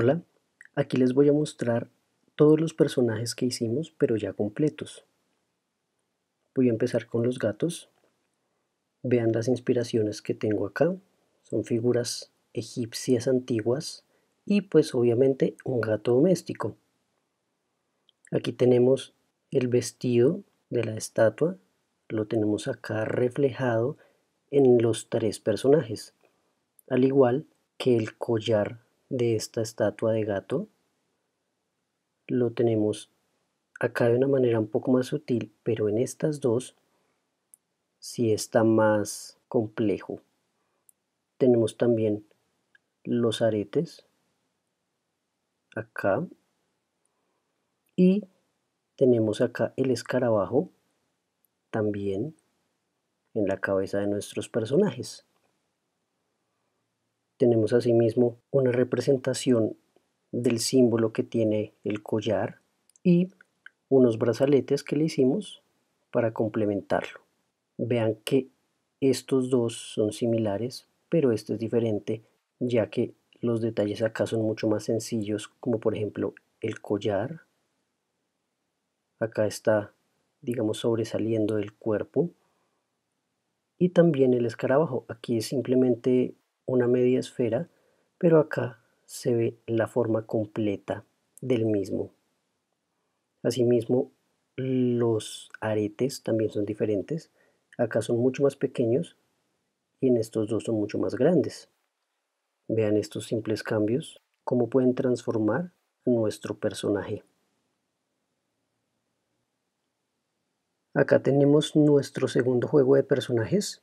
Hola, aquí les voy a mostrar todos los personajes que hicimos, pero ya completos. Voy a empezar con los gatos. Vean las inspiraciones que tengo acá. Son figuras egipcias antiguas y pues obviamente un gato doméstico. Aquí tenemos el vestido de la estatua. Lo tenemos acá reflejado en los tres personajes. Al igual que el collar de esta estatua de gato lo tenemos acá de una manera un poco más sutil, pero en estas dos sí está más complejo. Tenemos también los aretes acá y tenemos acá el escarabajo también en la cabeza de nuestros personajes. Tenemos asimismo una representación del símbolo que tiene el collar y unos brazaletes que le hicimos para complementarlo. Vean que estos dos son similares, pero este es diferente ya que los detalles acá son mucho más sencillos, como por ejemplo el collar. Acá está, digamos, sobresaliendo del cuerpo. Y también el escarabajo. Aquí es simplemente una media esfera, pero acá se ve la forma completa del mismo. Asimismo, los aretes también son diferentes. Acá son mucho más pequeños y en estos dos son mucho más grandes. Vean estos simples cambios, cómo pueden transformar nuestro personaje. Acá tenemos nuestro segundo juego de personajes.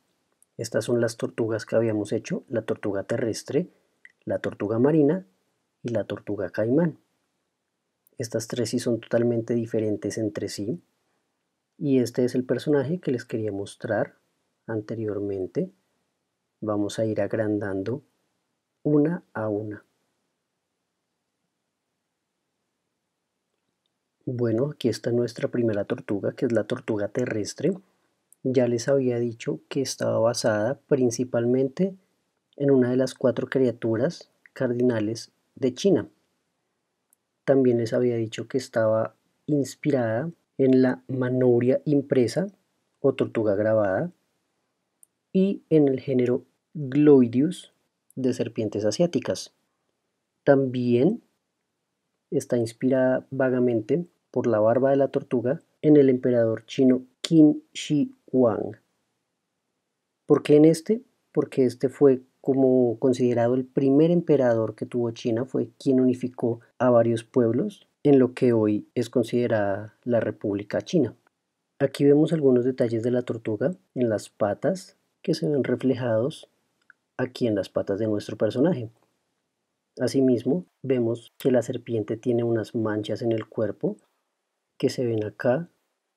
Estas son las tortugas que habíamos hecho, la tortuga terrestre, la tortuga marina y la tortuga caimán. Estas tres sí son totalmente diferentes entre sí. Y este es el personaje que les quería mostrar anteriormente. Vamos a ir agrandando una a una. Bueno, aquí está nuestra primera tortuga, que es la tortuga terrestre. Ya les había dicho que estaba basada principalmente en una de las cuatro criaturas cardinales de China. También les había dicho que estaba inspirada en la manobria impresa o tortuga grabada y en el género Gloidius de serpientes asiáticas. También está inspirada vagamente por la barba de la tortuga en el emperador chino Qin Shi Huang. ¿Por qué en este? Porque este fue como considerado el primer emperador que tuvo China, fue quien unificó a varios pueblos en lo que hoy es considerada la República China. Aquí vemos algunos detalles de la tortuga en las patas que se ven reflejados aquí en las patas de nuestro personaje. Asimismo, vemos que la serpiente tiene unas manchas en el cuerpo que se ven acá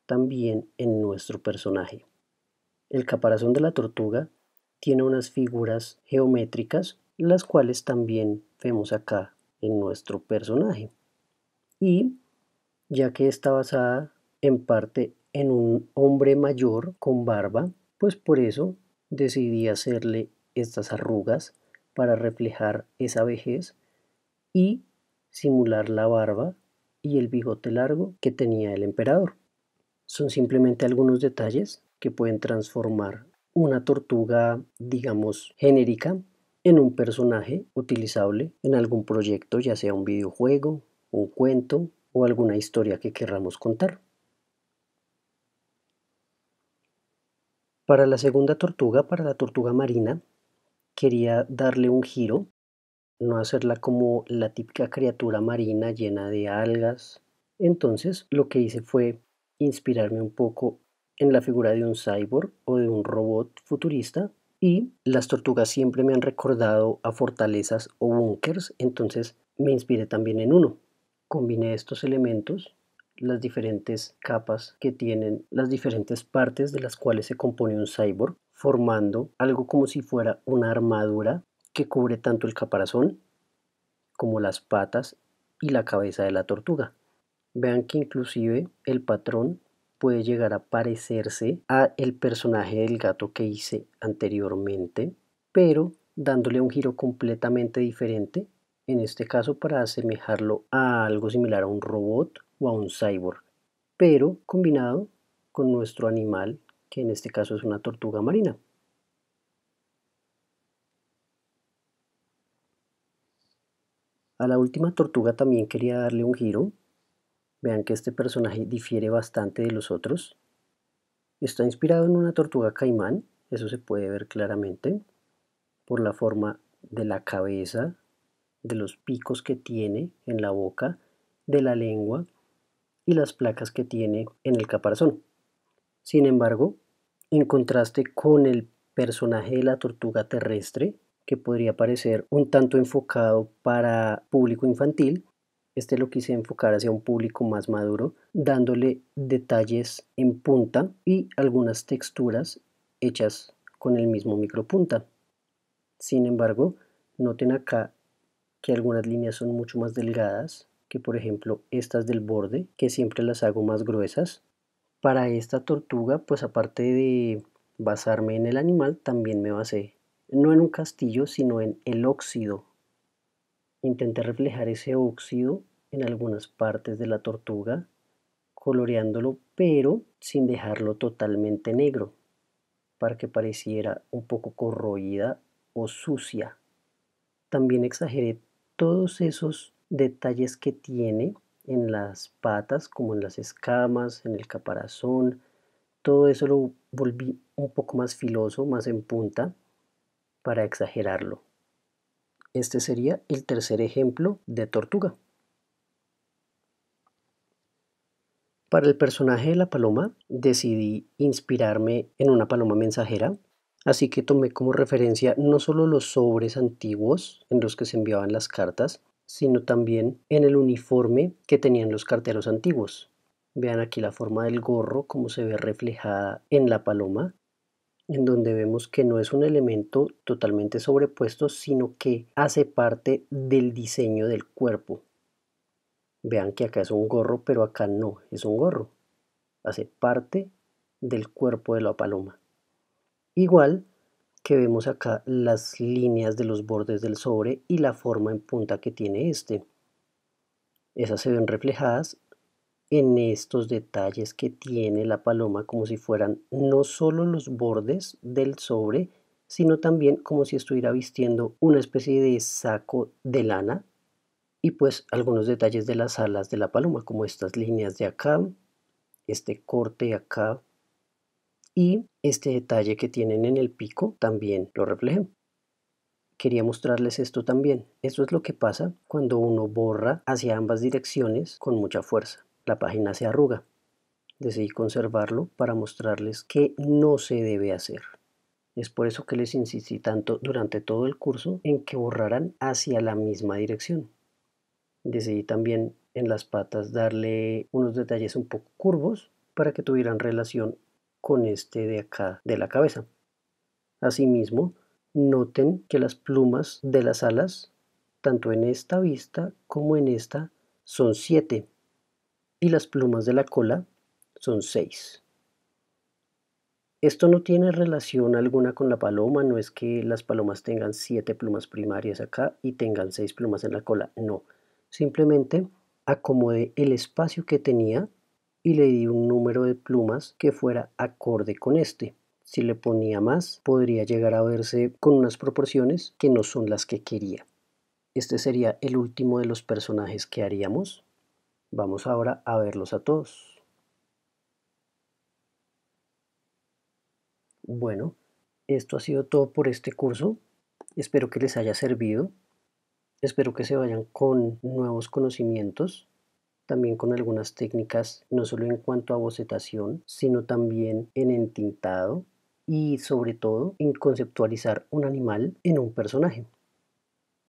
también en nuestro personaje. El caparazón de la tortuga tiene unas figuras geométricas, las cuales también vemos acá en nuestro personaje. Y ya que está basada en parte en un hombre mayor con barba, pues por eso decidí hacerle estas arrugas para reflejar esa vejez y simular la barba y el bigote largo que tenía el emperador son simplemente algunos detalles que pueden transformar una tortuga, digamos, genérica en un personaje utilizable en algún proyecto, ya sea un videojuego, un cuento o alguna historia que querramos contar. Para la segunda tortuga, para la tortuga marina, quería darle un giro, no hacerla como la típica criatura marina llena de algas. Entonces lo que hice fue inspirarme un poco en la figura de un cyborg o de un robot futurista y las tortugas siempre me han recordado a fortalezas o búnkers, entonces me inspiré también en uno. Combiné estos elementos, las diferentes capas que tienen, las diferentes partes de las cuales se compone un cyborg, formando algo como si fuera una armadura que cubre tanto el caparazón como las patas y la cabeza de la tortuga. Vean que inclusive el patrón puede llegar a parecerse a el personaje del gato que hice anteriormente, pero dándole un giro completamente diferente, en este caso para asemejarlo a algo similar a un robot o a un cyborg, pero combinado con nuestro animal, que en este caso es una tortuga marina. A la última tortuga también quería darle un giro Vean que este personaje difiere bastante de los otros. Está inspirado en una tortuga caimán, eso se puede ver claramente, por la forma de la cabeza, de los picos que tiene en la boca, de la lengua y las placas que tiene en el caparazón. Sin embargo, en contraste con el personaje de la tortuga terrestre, que podría parecer un tanto enfocado para público infantil, este lo quise enfocar hacia un público más maduro, dándole detalles en punta y algunas texturas hechas con el mismo micropunta. Sin embargo, noten acá que algunas líneas son mucho más delgadas que por ejemplo estas del borde, que siempre las hago más gruesas. Para esta tortuga, pues aparte de basarme en el animal, también me basé no en un castillo, sino en el óxido Intenté reflejar ese óxido en algunas partes de la tortuga, coloreándolo pero sin dejarlo totalmente negro, para que pareciera un poco corroída o sucia. También exageré todos esos detalles que tiene en las patas, como en las escamas, en el caparazón. Todo eso lo volví un poco más filoso, más en punta, para exagerarlo. Este sería el tercer ejemplo de tortuga. Para el personaje de la paloma decidí inspirarme en una paloma mensajera, así que tomé como referencia no solo los sobres antiguos en los que se enviaban las cartas, sino también en el uniforme que tenían los carteros antiguos. Vean aquí la forma del gorro como se ve reflejada en la paloma en donde vemos que no es un elemento totalmente sobrepuesto, sino que hace parte del diseño del cuerpo. Vean que acá es un gorro, pero acá no es un gorro. Hace parte del cuerpo de la paloma. Igual que vemos acá las líneas de los bordes del sobre y la forma en punta que tiene este. Esas se ven reflejadas en estos detalles que tiene la paloma como si fueran no solo los bordes del sobre, sino también como si estuviera vistiendo una especie de saco de lana y pues algunos detalles de las alas de la paloma como estas líneas de acá, este corte acá y este detalle que tienen en el pico también lo reflejan quería mostrarles esto también. Esto es lo que pasa cuando uno borra hacia ambas direcciones con mucha fuerza la página se arruga. Decidí conservarlo para mostrarles que no se debe hacer. Es por eso que les insistí tanto durante todo el curso en que borraran hacia la misma dirección. Decidí también en las patas darle unos detalles un poco curvos para que tuvieran relación con este de acá de la cabeza. Asimismo, noten que las plumas de las alas, tanto en esta vista como en esta, son siete y las plumas de la cola son seis. Esto no tiene relación alguna con la paloma, no es que las palomas tengan siete plumas primarias acá y tengan seis plumas en la cola, no. Simplemente acomodé el espacio que tenía y le di un número de plumas que fuera acorde con este. Si le ponía más, podría llegar a verse con unas proporciones que no son las que quería. Este sería el último de los personajes que haríamos. Vamos ahora a verlos a todos. Bueno, esto ha sido todo por este curso. Espero que les haya servido. Espero que se vayan con nuevos conocimientos, también con algunas técnicas, no solo en cuanto a bocetación, sino también en entintado y sobre todo en conceptualizar un animal en un personaje.